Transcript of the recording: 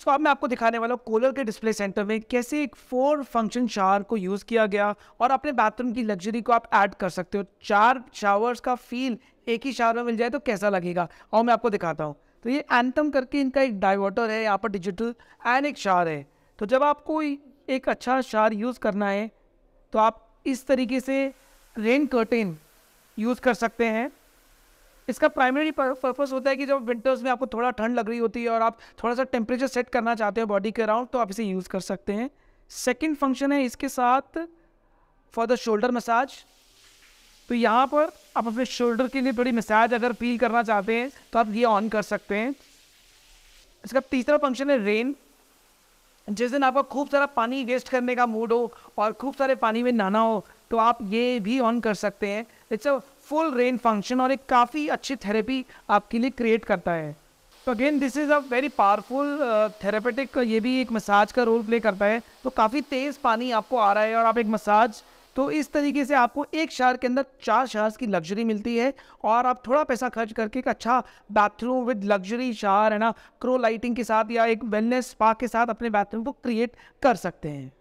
सो so, अब मैं आपको दिखाने वाला हूँ कूलर के डिस्प्ले सेंटर में कैसे एक फोर फंक्शन शावर को यूज़ किया गया और अपने बाथरूम की लग्जरी को आप ऐड कर सकते हो चार शावर्स का फील एक ही शावर में मिल जाए तो कैसा लगेगा और मैं आपको दिखाता हूँ तो ये एंथम करके इनका एक डाइवर्टर है यहाँ पर डिजिटल एंड एक शार है तो जब आपको एक अच्छा शार यूज़ करना है तो आप इस तरीके से रेन कर्टेन यूज़ कर सकते हैं इसका प्राइमरी पर्पज़ होता है कि जब विंटर्स में आपको थोड़ा ठंड लग रही होती है और आप थोड़ा सा टेम्परेचर सेट करना चाहते हो बॉडी के अराउंड तो आप इसे यूज़ कर सकते हैं सेकेंड फंक्शन है इसके साथ फॉर द शोल्डर मसाज तो यहाँ पर आप अपने शोल्डर के लिए थोड़ी मसाज अगर फील करना चाहते हैं तो आप ये ऑन कर सकते हैं इसका तीसरा फंक्शन है रेन जिस दिन आपका खूब सारा पानी वेस्ट करने का मूड हो और खूब सारे पानी में नहाना हो तो आप ये भी ऑन कर सकते हैं it's a full rain function और एक काफ़ी अच्छी थेरेपी आपके लिए क्रिएट करता है तो again this is a very powerful therapeutic ये भी एक मसाज का रोल प्ले करता है तो काफ़ी तेज़ पानी आपको आ रहा है और आप एक मसाज तो इस तरीके से आपको एक शहर के अंदर चार शहर की लग्जरी मिलती है और आप थोड़ा पैसा खर्च करके एक अच्छा बाथरूम विद लग्जरी शहर है ना क्रो लाइटिंग के साथ या एक वेलनेस स्पा के साथ अपने बाथरूम को क्रिएट कर सकते हैं